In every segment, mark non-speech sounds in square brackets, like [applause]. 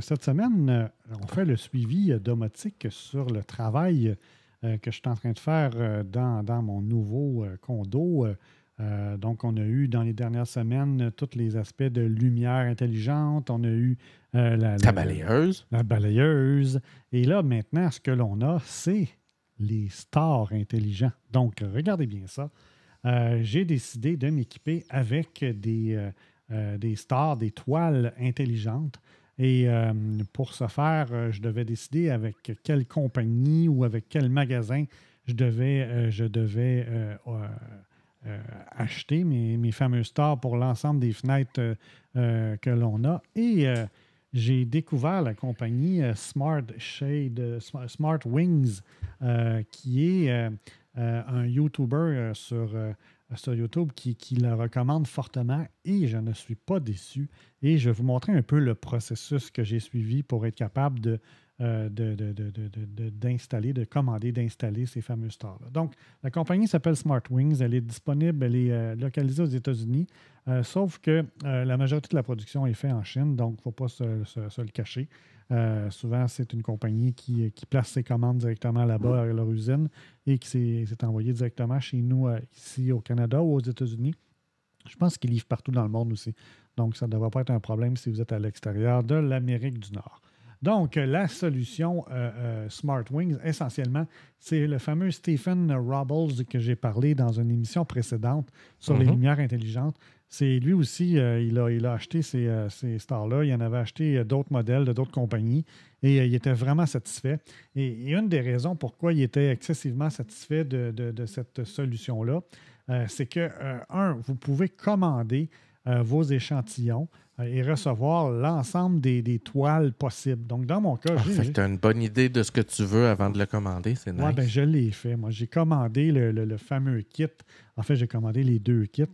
cette semaine, euh, on fait le suivi euh, domotique sur le travail euh, que je suis en train de faire dans, mon nouveau condo. donc, on a eu dans les dernières semaines tous les aspects de lumière intelligente. On a eu la, balayeuse. La, balayeuse. Et là, maintenant, ce que l'on a, c'est les stars intelligents. Donc, regardez bien ça. J'ai décidé de m'équiper avec des stars, des toiles intelligentes. Et euh, pour ce faire, euh, je devais décider avec quelle compagnie ou avec quel magasin je devais, euh, je devais acheter mes, mes fameuses stores pour l'ensemble des fenêtres que l'on a. Et j'ai découvert la compagnie Smart Shade, Smart Wings, qui est un YouTuber sur euh, sur YouTube qui, la recommande fortement et je ne suis pas déçu. Et je vais vous montrer un peu le processus que j'ai suivi pour être capable de, euh, d'installer, de, commander, d'installer ces fameux stores-là. Donc, la compagnie s'appelle Smart Wings. Elle est disponible, elle est euh, localisée aux États-Unis, sauf que la majorité de la production est faite en Chine, donc il ne faut pas se, le cacher. Euh, souvent, c'est une compagnie euh, qui, place ses commandes directement là-bas à leur usine et qui s'est envoyée directement chez nous, euh, ici au Canada ou aux États-Unis. Je pense qu'ils livrent partout dans le monde aussi. Donc, ça ne devrait pas être un problème si vous êtes à l'extérieur de l'Amérique du Nord. Donc, la solution Smart Wings, essentiellement, c'est le fameux Stephen Robles que j'ai parlé dans une émission précédente sur les mhm. lumières intelligentes c'est lui aussi, euh, il, a, acheté euh, ces, stars-là. Il en avait acheté euh, d'autres modèles de d'autres compagnies et il était vraiment satisfait. Et, une des raisons pourquoi il était excessivement satisfait de, cette solution-là, c'est que, un, vous pouvez commander vos échantillons et recevoir l'ensemble des, toiles possibles. Donc, dans mon cas, ah, j'ai... tu as une bonne idée de ce que tu veux avant de le commander, c'est ben, nice. Oui, ben, je l'ai fait. Moi, j'ai commandé le, fameux kit en fait, j'ai commandé les deux kits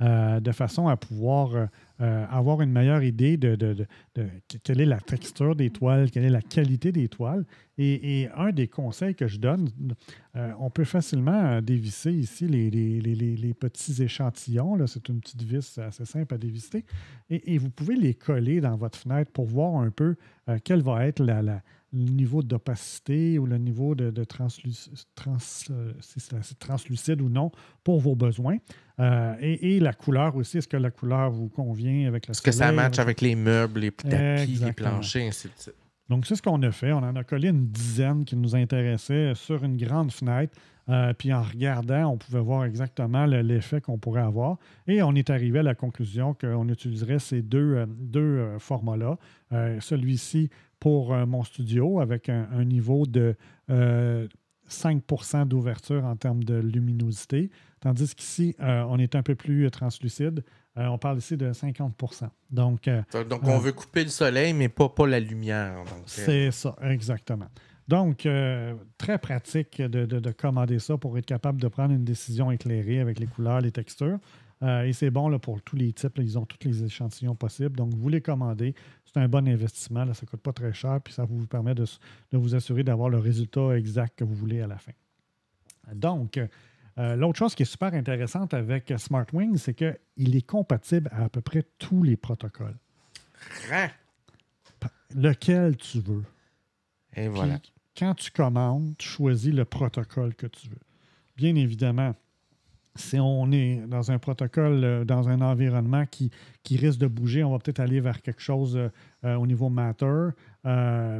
euh, de façon à pouvoir euh, euh, avoir une meilleure idée de, quelle est la texture des toiles, quelle est la qualité des toiles. Et, un des conseils que je donne, on peut facilement dévisser ici les, petits échantillons. C'est une petite vis assez simple à dévisser. Et, vous pouvez les coller dans votre fenêtre pour voir un peu quelle va être la le niveau d'opacité ou le niveau de, euh, translucide, ou non pour vos besoins. Euh, et, la couleur aussi, est-ce que la couleur vous convient avec la Est-ce que ça match avec les meubles, les tapis, les planchers, ainsi de suite. Donc, c'est ce qu'on a fait. On en a collé une dizaine qui nous intéressait sur une grande fenêtre. Euh, puis en regardant, on pouvait voir exactement l'effet qu'on pourrait avoir. Et on est arrivé à la conclusion qu'on utiliserait ces deux, deux formats-là. Celui-ci pour euh, mon studio avec un, niveau de 5 euh, d'ouverture en termes de luminosité, tandis qu'ici, euh, on est un peu plus translucide. on parle ici de 50 Donc, donc on veut couper le soleil, mais pas, pas la lumière. C'est ça, exactement. Donc, très pratique de, commander ça pour être capable de prendre une décision éclairée avec les couleurs, les textures. Euh, et c'est bon là, pour tous les types. ils ont tous les échantillons possibles. Donc, vous les commandez. C'est un bon investissement. ça ne coûte pas très cher. Puis ça vous permet de, vous assurer d'avoir le résultat exact que vous voulez à la fin. Donc, euh, l'autre chose qui est super intéressante avec SmartWing, c'est qu'il est compatible à à peu près tous les protocoles. Hein? Lequel tu veux. Et voilà. quand tu commandes, tu choisis le protocole que tu veux. Bien évidemment, si on est dans un protocole, euh, dans un environnement qui, risque de bouger. On va peut-être aller vers quelque chose euh, euh, au niveau Matter,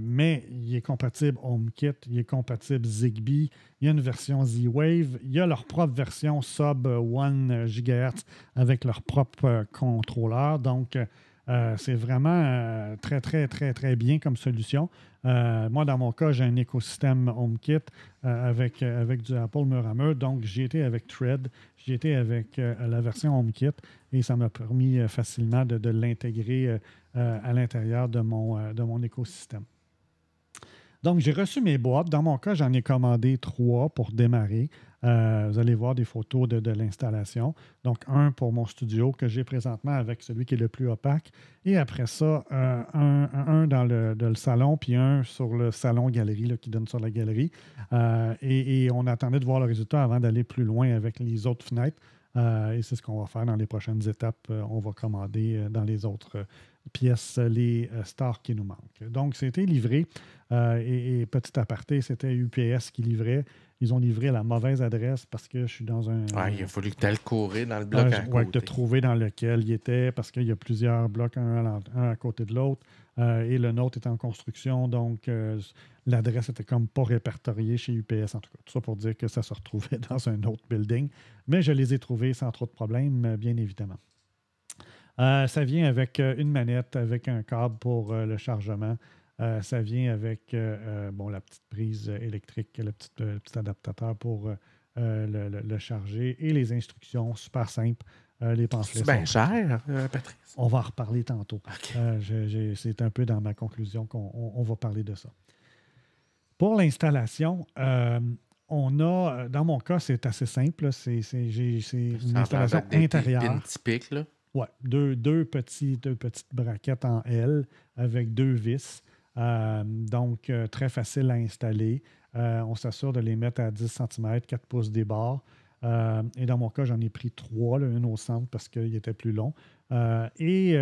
mais il est compatible HomeKit, il est compatible Zigbee, il y a une version Z-Wave, il y a leur propre version sub 1 GHz avec leur propre contrôleur. Donc, euh, c'est vraiment euh, très, très, très, très bien comme solution. Euh, moi, dans mon cas, j'ai un écosystème HomeKit avec, avec du Apple mur Donc, j'ai été avec Thread, j'ai été avec la version HomeKit et ça m'a permis facilement de, l'intégrer à l'intérieur de mon, de mon écosystème. Donc, j'ai reçu mes boîtes. Dans mon cas, j'en ai commandé trois pour démarrer. Euh, vous allez voir des photos de, l'installation. Donc, un pour mon studio que j'ai présentement avec celui qui est le plus opaque. Et après ça, euh, un, dans le, salon, puis un sur le salon-galerie qui donne sur la galerie. Euh, et, on attendait de voir le résultat avant d'aller plus loin avec les autres fenêtres. et c'est ce qu'on va faire dans les prochaines étapes. on va commander dans les autres pièces, les stars qui nous manquent. Donc, c'était livré. et, petit aparté, c'était UPS qui livrait ils ont livré la mauvaise adresse parce que je suis dans un. Ah, il a fallu que tu ailles courir dans le bloc à côté. de trouver dans lequel il était parce qu'il y a plusieurs blocs, un à, côté de l'autre. Euh, et le nôtre est en construction, donc euh, l'adresse était comme pas répertoriée chez UPS, en tout cas. Tout ça pour dire que ça se retrouvait [laughs] dans un autre building. Mais je les ai trouvés sans trop de problèmes, euh, bien évidemment. ça vient avec une manette, avec un câble pour le chargement. Euh, ça vient avec euh, euh, bon, la petite prise électrique, le petit, adaptateur pour le, charger et les instructions super simples. les C'est bien cher, Patrice. On va en reparler tantôt. c'est un peu dans ma conclusion qu'on va parler de ça. Pour l'installation, on a, dans mon cas, c'est assez simple. C'est une installation intérieure. C'est typique, deux, deux petites braquettes en L avec deux vis. Euh, donc, euh, très facile à installer. Euh, on s'assure de les mettre à 10 cm, 4 pouces des bords. et dans mon cas, j'en ai pris trois, une au centre parce qu'il était plus long. et,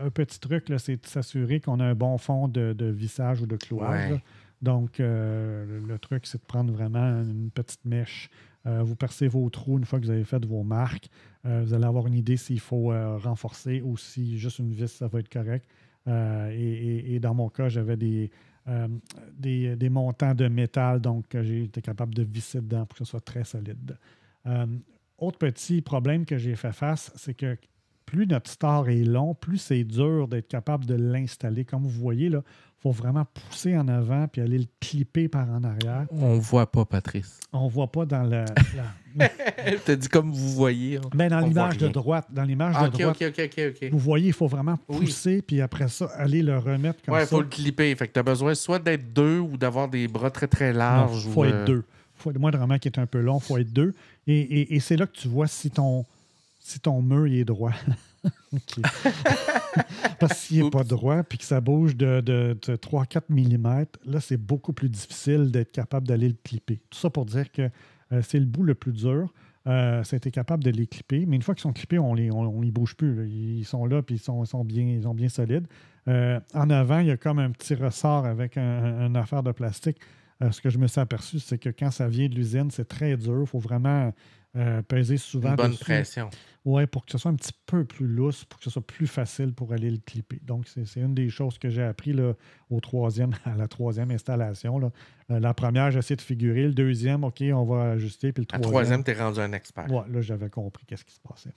un petit truc, c'est de s'assurer qu'on a un bon fond de, vissage ou de clouage. Donc, le, truc, c'est de prendre vraiment une petite mèche. vous percez vos trous une fois que vous avez fait vos marques. vous allez avoir une idée s'il faut renforcer ou si juste une vis, ça va être correct. Euh, et, dans mon cas, j'avais des, euh, des, montants de métal, donc j'ai été capable de visser dedans pour que ce soit très solide. Euh, autre petit problème que j'ai fait face, c'est que plus notre star est long, plus c'est dur d'être capable de l'installer. Comme vous voyez, il faut vraiment pousser en avant puis aller le clipper par en arrière. On ne voit pas, Patrice. On ne voit pas dans le. la... Je [laughs] te dit comme vous voyez. Mais hein. ben, dans l'image de droite. Dans l'image de ah, droite. vous voyez, il faut vraiment pousser puis après ça, aller le remettre comme ça. il faut le clipper. Fait que tu as besoin soit d'être deux ou d'avoir des bras très très larges. Il faut être deux. deux. Faut, vraiment, qui est un peu long, il faut être deux. et c'est là que tu vois si ton si ton mur est droit. [laughs] [laughs] Parce que n'est pas droit puis que ça bouge de, 3-4 mm, là, c'est beaucoup plus difficile d'être capable d'aller le clipper. Tout ça pour dire que euh, c'est le bout le plus dur. Euh, a été capable de les clipper, mais une fois qu'ils sont clippés, on les, les bouge plus. Ils sont là, puis ils sont, sont, bien, ils sont bien solides. Euh, en avant, il y a comme un petit ressort avec un, une affaire de plastique. ce que je me suis aperçu, c'est que quand ça vient de l'usine, c'est très dur. Il faut vraiment euh, peser souvent. Une bonne pression. Oui, pour que ce soit un petit peu plus lousse, pour que ce soit plus facile pour aller le clipper. Donc, c'est une des choses que j'ai appris là, au troisième, [laughs] à la troisième installation. Là. Euh, la première, j'essaie de figurer. Le deuxième, OK, on va ajuster. Puis le troisième. La troisième, tu es rendu un expert. Oui, là, j'avais compris qu'est-ce qui se passait.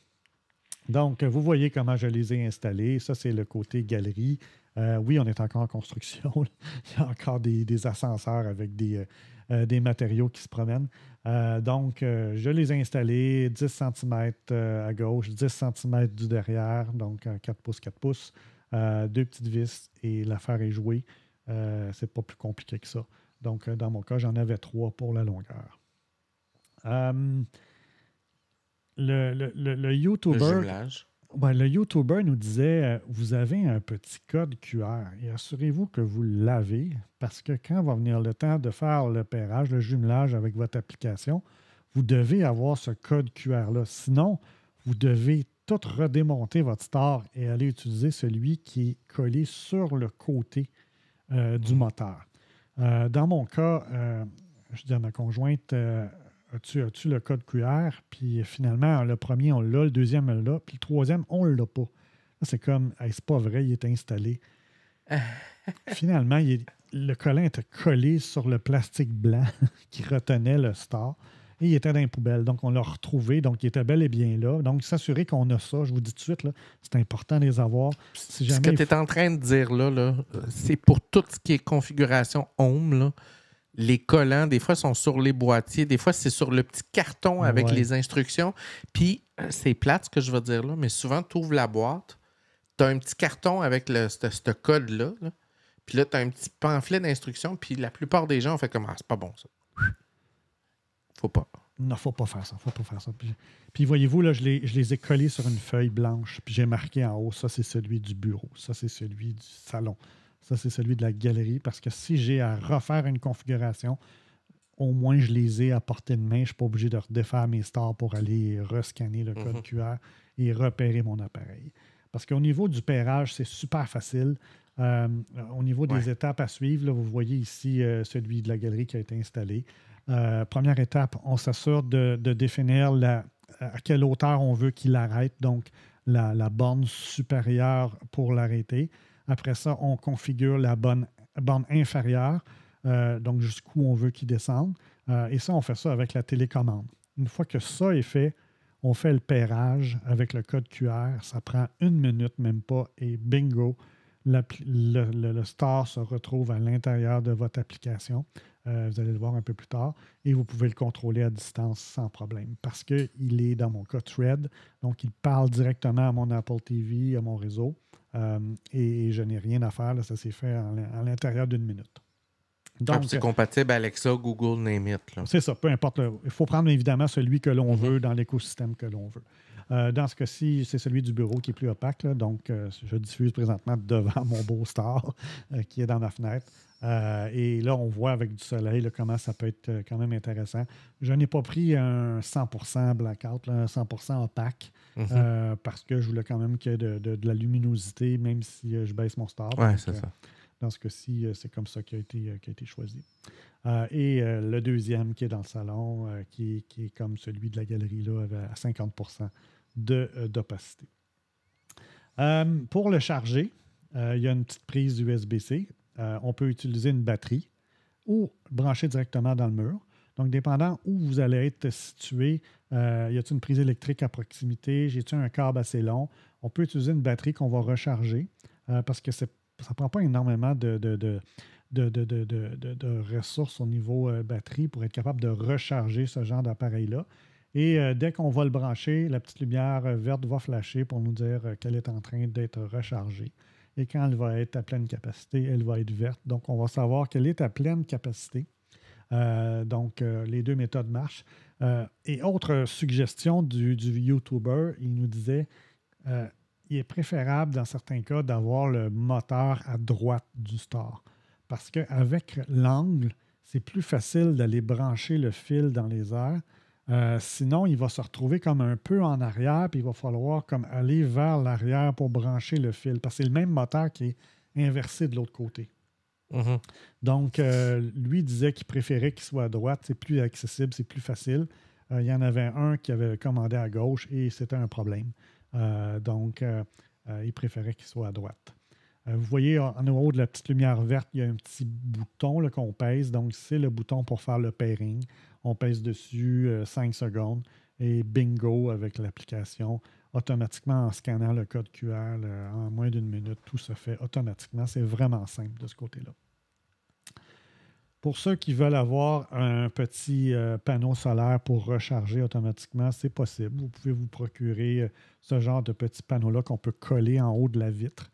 Donc, vous voyez comment je les ai installés. Ça, c'est le côté galerie. Euh, oui, on est encore en construction. [laughs] Il y a encore des ascenseurs avec des, euh, des matériaux qui se promènent. Euh, donc, euh, je les ai installés 10 cm à gauche, 10 cm du derrière, donc 4 pouces, 4 pouces, deux petites vis et l'affaire est jouée. C'est pas plus compliqué que ça. Donc, dans mon cas, j'en avais trois pour la longueur. le, le, YouTuber le YouTuber nous disait euh, vous avez un petit code QR et assurez-vous que vous l'avez parce que quand va venir le temps de faire le pérage, le jumelage avec votre application, vous devez avoir ce code QR-là. Sinon, vous devez tout redémonter votre store et aller utiliser celui qui est collé sur le côté euh, du mmh. moteur. Euh, dans mon cas, je dis à ma conjointe, as-tu le code QR? Puis euh, finalement, le premier, on l'a, le deuxième, on l'a, puis le troisième, on ne l'a pas. c'est comme, c'est pas vrai, il est installé. [laughs] finalement, le collant était collé sur le plastique blanc [laughs] qui retenait le star et il était dans les poubelles. Donc, on l'a retrouvé. Donc, il était bel et bien là. Donc, s'assurer qu'on a ça, je vous dis tout de suite, c'est important de les avoir. ce que tu es en train de dire là, là c'est pour tout ce qui est configuration home. Là les collants, des fois sont sur les boîtiers, des fois c'est sur le petit carton avec les instructions. Puis euh, c'est plate ce que je veux dire là, mais souvent tu ouvres la boîte, tu as un petit carton avec le, ce code-là, puis là tu as un petit pamphlet d'instructions, puis la plupart des gens ont fait comme ah, c'est pas bon ça. Faut pas. Non, faut pas faire ça. Faut pas faire ça. Puis, voyez-vous, là, je les, je les ai collés sur une feuille blanche, puis j'ai marqué en haut, ça c'est celui du bureau, ça c'est celui du salon, ça c'est celui de la galerie, parce que si j'ai à refaire une configuration, au moins je les ai à portée de main. Je ne suis pas obligé de redéfaire mes stars pour aller rescanner le code mhm. QR et repérer mon appareil. Parce qu'au niveau du pérage, c'est super facile. Euh, au niveau des étapes à suivre, vous voyez ici euh, celui de la galerie qui a été installé. Euh, première étape, on s'assure de, définir à quelle hauteur on veut qu'il arrête, donc la borne supérieure pour l'arrêter. Après ça, on configure la bonne bande inférieure, euh, donc jusqu'où on veut qu'il descende. Euh, et ça, on fait ça avec la télécommande. Une fois que ça est fait, on fait le pairage avec le code QR. Ça prend une minute, même pas, et bingo, le, star se retrouve à l'intérieur de votre application. Euh, vous allez le voir un peu plus tard. Et vous pouvez le contrôler à distance sans problème parce qu'il est, dans mon code Thread. Donc, il parle directement à mon Apple TV, à mon réseau. Euh, et, je n'ai rien à faire. ça s'est fait à l'intérieur d'une minute. Ah, donc, c'est compatible Alexa, Google, name it. C'est ça, peu importe. il faut prendre évidemment celui que l'on mhm. veut dans l'écosystème que l'on veut. Euh, dans ce cas-ci, c'est celui du bureau qui est plus opaque. donc, euh, je diffuse présentement devant [laughs] mon beau star qui est dans ma fenêtre. Euh, et là, on voit avec du soleil comment ça peut être euh, quand même intéressant. Je n'ai pas pris un 100% blackout, là, un 100% opaque, mhm. euh, parce que je voulais quand même que de, la luminosité, même si je baisse mon star. Ouais, c'est ça. dans ce cas-ci, c'est comme ça qui a été, été choisi. et le deuxième qui est dans le salon, qui, qui, est comme celui de la galerie, là, à 50% d'opacité. pour le charger, il y a une petite prise USB-C euh, on peut utiliser une batterie ou brancher directement dans le mur. Donc, dépendant où vous allez être situé, euh, y a-t-il une prise électrique à proximité? J'ai-tu un câble assez long? On peut utiliser une batterie qu'on va recharger euh, parce que ça ne prend pas énormément de, ressources au niveau batterie pour être capable de recharger ce genre d'appareil-là. Et dès qu'on va le brancher, la petite lumière verte va flasher pour nous dire qu'elle est en train d'être rechargée. Et quand elle va être à pleine capacité, elle va être verte. Donc, on va savoir qu'elle est à pleine capacité. Euh, donc, euh, les deux méthodes marchent. Euh, et autre suggestion du, YouTuber, il nous disait il est préférable dans certains cas d'avoir le moteur à droite du store. Parce qu'avec l'angle, c'est plus facile d'aller brancher le fil dans les airs euh, sinon, il va se retrouver comme un peu en arrière, puis il va falloir aller vers l'arrière pour brancher le fil, parce que c'est le même moteur qui est inversé de l'autre côté. Mm-hmm. Donc, euh, lui disait qu'il préférait qu'il soit à droite, c'est plus accessible, c'est plus facile. Euh, il y en avait un qui avait commandé à gauche et c'était un problème. donc, il préférait qu'il soit à droite. vous voyez en haut de la petite lumière verte, il y a un petit bouton qu'on pèse. Donc, c'est le bouton pour faire le pairing on pèse dessus 5 euh, secondes et bingo avec l'application. Automatiquement, en scannant le code QR, euh, en moins d'une minute, tout se fait automatiquement. C'est vraiment simple de ce côté-là. Pour ceux qui veulent avoir un petit euh, panneau solaire pour recharger automatiquement, c'est possible. Vous pouvez vous procurer ce genre de petit panneau-là qu'on peut coller en haut de la vitre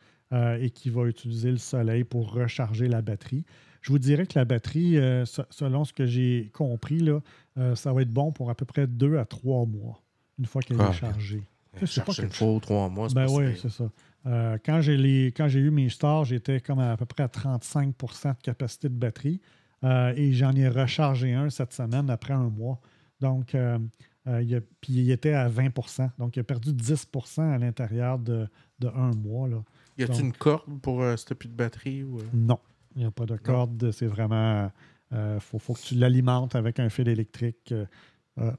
et qui va utiliser le soleil pour recharger la batterie. Je vous dirais que la batterie, euh, selon ce que j'ai compris, là, euh, ça va être bon pour à peu près deux à trois mois, une fois qu'elle ah, est chargée. C'est une fois ou trois mois, c'est Ben oui, c'est ça. Euh, quand j'ai eu mes stars, j'étais comme à, peu près à 35 de capacité de batterie. et j'en ai rechargé un cette semaine après un mois. Donc, il était à 20 Donc, il a perdu 10 à l'intérieur de, un mois. Là. Y a-t-il une corde pour euh, de batterie? Ou... Non. Il n'y a pas de corde, c'est vraiment. Il euh, faut, que tu l'alimentes avec un fil électrique, euh, euh,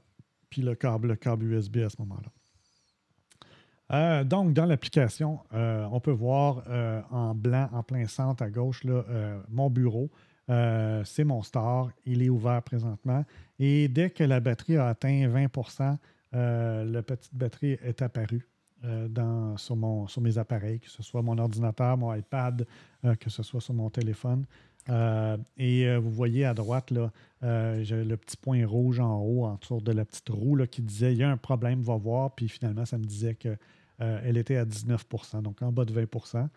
puis le câble, le câble USB à ce moment-là. donc, dans l'application, on peut voir en blanc, en plein centre à gauche, là, mon bureau. c'est mon store, il est ouvert présentement. Et dès que la batterie a atteint 20 la petite batterie est apparue. Euh, dans, sur, mes appareils, que ce soit mon ordinateur, mon iPad, euh, que ce soit sur mon téléphone. Euh, et vous voyez à droite, là, le petit point rouge en haut, autour de la petite roue, qui disait il y a un problème, va voir. Puis finalement, ça me disait qu'elle était à 19 donc en bas de 20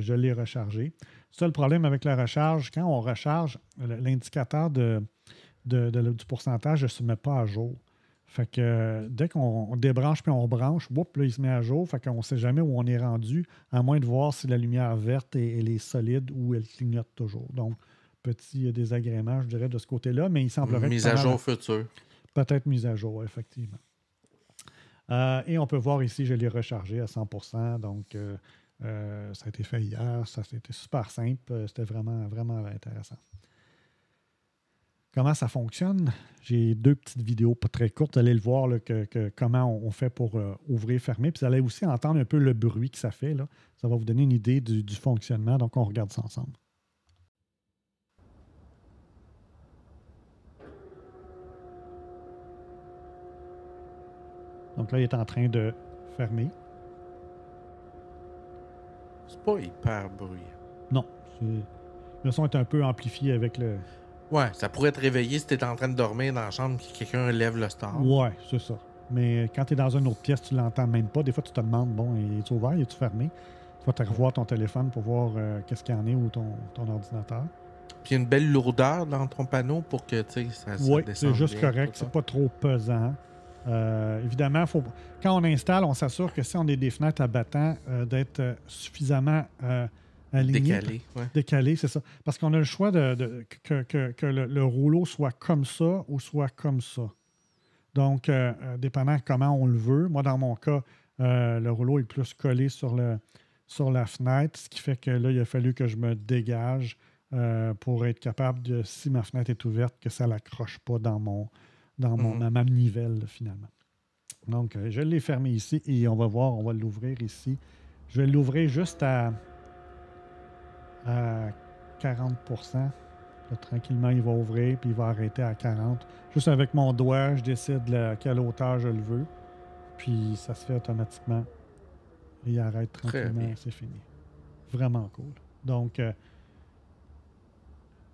je l'ai rechargé. Seul problème avec la recharge, quand on recharge, l'indicateur de, de, du pourcentage ne se met pas à jour. Fait que euh, dès qu'on débranche puis on branche, il se met à jour. Fait qu'on ne sait jamais où on est rendu, à moins de voir si la lumière verte est, est solide ou elle clignote toujours. Donc, petit euh, désagrément, je dirais, de ce côté-là, mais il semblerait. Mise à jour future. Peut-être mise à jour, effectivement. Euh, et on peut voir ici, je l'ai rechargé à 100 donc ça a été fait hier, ça c'était super simple, c'était vraiment, vraiment intéressant comment ça fonctionne. J'ai deux petites vidéos pas très courtes. allez le voir, là, que, comment on fait pour ouvrir euh, ouvrir, fermer. Puis vous allez aussi entendre un peu le bruit que ça fait. Là. Ça va vous donner une idée du, fonctionnement. Donc, on regarde ça ensemble. Donc là, il est en train de fermer. C'est pas hyper bruyant. Non. Le son est un peu amplifié avec le. Ouais, ça pourrait te réveiller si t'es en train de dormir dans la chambre que quelqu'un lève le store. Ouais, c'est ça. Mais quand tu es dans une autre pièce, tu l'entends même pas. Des fois, tu te demandes, bon, est ce ouvert, est ce fermé? Tu vas te revoir ton téléphone pour voir euh, qu'est-ce qu'il y en est ou ton, ton ordinateur. Puis une belle lourdeur dans ton panneau pour que, tu sais, ça, Oui, c'est juste correct. C'est pas trop pesant. Euh, évidemment, faut, quand on installe, on s'assure que si on a des fenêtres à battant, euh, d'être suffisamment ben, décalé. c'est ça. Parce qu'on a le choix de, que, le, rouleau soit comme ça ou soit comme ça. Donc, euh, euh, dépendant comment on le veut, moi, dans mon cas, euh, le rouleau est plus collé sur, la fenêtre, ce qui fait que là, il a fallu que je me dégage pour être capable de, si ma fenêtre est ouverte, que ça ne l'accroche pas dans mon, dans mon mhm. nivelle, finalement. Donc, je l'ai fermé ici et on va voir, on va l'ouvrir ici. Je vais l'ouvrir juste à, à 40 tranquillement, il va ouvrir, puis il va arrêter à 40. Juste avec mon doigt, je décide à quelle hauteur je le veux. Puis ça se fait automatiquement. il arrête tranquillement, c'est fini. Vraiment cool. Donc, euh,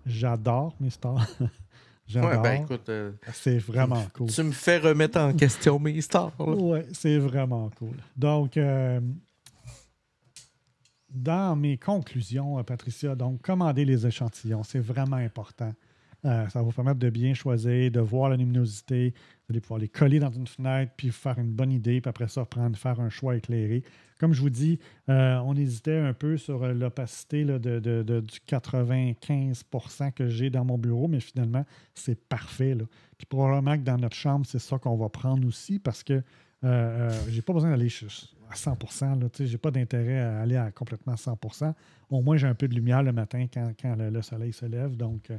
j'adore mes stars. [laughs] Ben, j'adore. Euh, c'est vraiment cool. Tu me fais remettre en question mes stars. Oui, c'est vraiment cool. Donc, euh, dans mes conclusions, euh, Patricia, donc commander les échantillons, c'est vraiment important. Euh, ça va vous permettre de bien choisir, de voir la luminosité, vous allez pouvoir les coller dans une fenêtre, puis faire une bonne idée, puis après ça, prendre, faire un choix éclairé. Comme je vous dis, euh, on hésitait un peu sur l'opacité du 95 que j'ai dans mon bureau, mais finalement, c'est parfait. Puis probablement que dans notre chambre, c'est ça qu'on va prendre aussi, parce que je n'ai pas besoin d'aller 100 Je n'ai pas d'intérêt à aller à complètement 100 Au moins, j'ai un peu de lumière le matin quand, le, soleil se lève. Donc,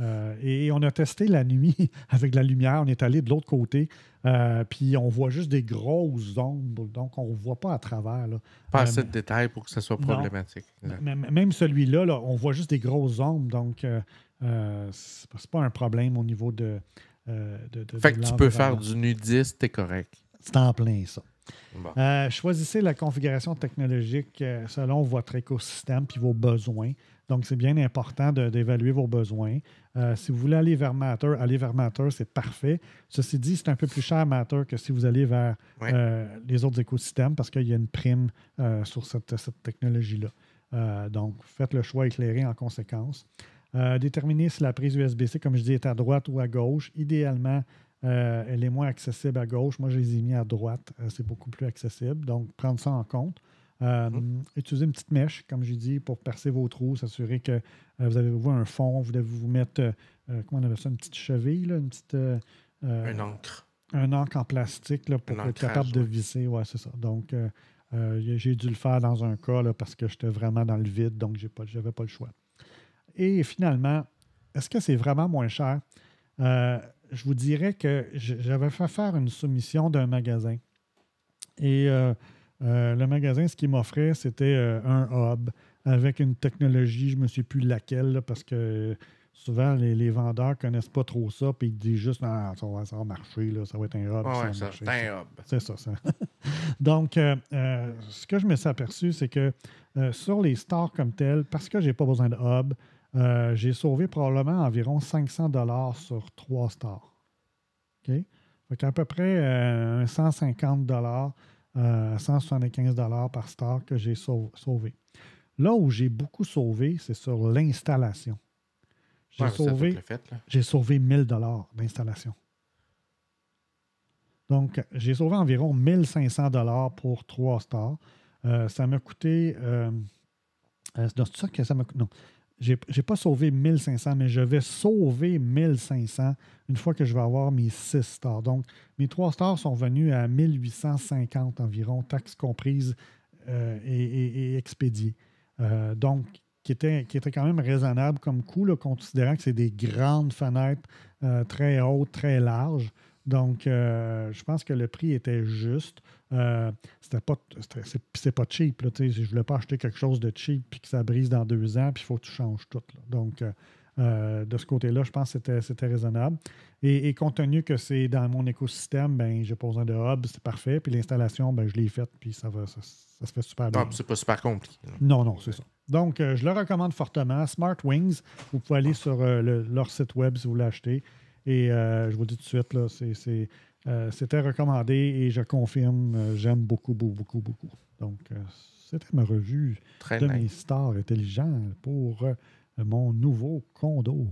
euh, et, on a testé la nuit [laughs] avec la lumière. On est allé de l'autre côté. Euh, puis on voit juste des grosses ombres. Donc, on ne voit pas à travers. Pas euh, assez de détails pour que ce soit problématique. même celui-là, là, on voit juste des grosses ombres. Donc, ce n'est pas un problème au niveau de. fait que tu peux faire du nudiste, c'est correct. C'est en plein ça. Euh, choisissez la configuration technologique euh, selon votre écosystème puis vos besoins. Donc, c'est bien important d'évaluer vos besoins. Euh, si vous voulez aller vers Matter, aller vers Matter, c'est parfait. Ceci dit, c'est un peu plus cher Matter que si vous allez vers les autres écosystèmes parce qu'il y a une prime sur cette, cette technologie-là. donc, faites le choix éclairé en conséquence. déterminez si la prise USB-C, comme je dis, est à droite ou à gauche. Idéalement, euh, elle est moins accessible à gauche. Moi, je les ai mis à droite. Euh, c'est beaucoup plus accessible. Donc, prendre ça en compte. Euh, mm-hmm. Utilisez une petite mèche, comme je dis, pour percer vos trous, s'assurer que vous avez vous, un fond, vous devez vous mettre, comment on appelle ça, une petite cheville, une petite. un encre. Un encre en plastique là, pour être capable de visser. Oui, c'est ça. Donc, j'ai dû le faire dans un cas parce que j'étais vraiment dans le vide, donc je n'avais pas le choix. Et finalement, est-ce que c'est vraiment moins cher? je vous dirais que j'avais fait faire une soumission d'un magasin. Et euh, euh, le magasin, ce qu'il m'offrait, c'était euh, un hub avec une technologie, je ne me souviens plus laquelle, parce que souvent, les, vendeurs ne connaissent pas trop ça, puis ils disent juste ah, ça, va, marcher, ça va être un hub. c'est un hub. C'est ça. ça. [laughs] Donc, ce que je me suis aperçu, c'est que sur les stores comme tels, parce que je n'ai pas besoin de hub, euh, j'ai sauvé probablement environ 500 dollars sur trois stars. OK? Fait à peu près 150 euh, dollars, 175 euh, dollars par star que j'ai sauvé. Là où j'ai beaucoup sauvé, c'est sur l'installation. J'ai sauvé, j'ai sauvé 1000 dollars d'installation. Donc, j'ai sauvé environ 1500 dollars pour trois stars. ça m'a coûté... c'est ça que ça m'a coûté... Non. Je n'ai pas sauvé 1500, mais je vais sauver 1500 une fois que je vais avoir mes 6 stars. Donc, mes 3 stars sont venus à 1850 environ, taxes comprises euh, et, expédiées. Euh, donc, qui était, qui était quand même raisonnable comme coût, là, considérant que c'est des grandes fenêtres euh, très hautes, très larges. Donc, je pense que le prix était juste. Euh, c'était pas, c'est, pas cheap. Je je voulais pas acheter quelque chose de cheap puis que ça brise dans deux ans, puis il faut que tu changes tout. Donc, euh, euh, de ce côté-là, je pense que c'était, raisonnable. Et, compte tenu que c'est dans mon écosystème, ben, j'ai pas besoin de hub, c'est parfait. Puis l'installation, ben, je l'ai faite, puis ça, va, ça, se fait super bien. Ah, c'est pas super compliqué. Non, non, c'est ça. Donc, je le recommande fortement. Smart Wings, vous pouvez aller sur leur site web si vous voulez acheter. Et je vous dis tout de suite, là, c'est euh, c'était recommandé et je confirme, euh, j'aime beaucoup, beaucoup, beaucoup, beaucoup. Donc, euh, c'était ma revue Très de mes stars intelligents pour mon nouveau condo.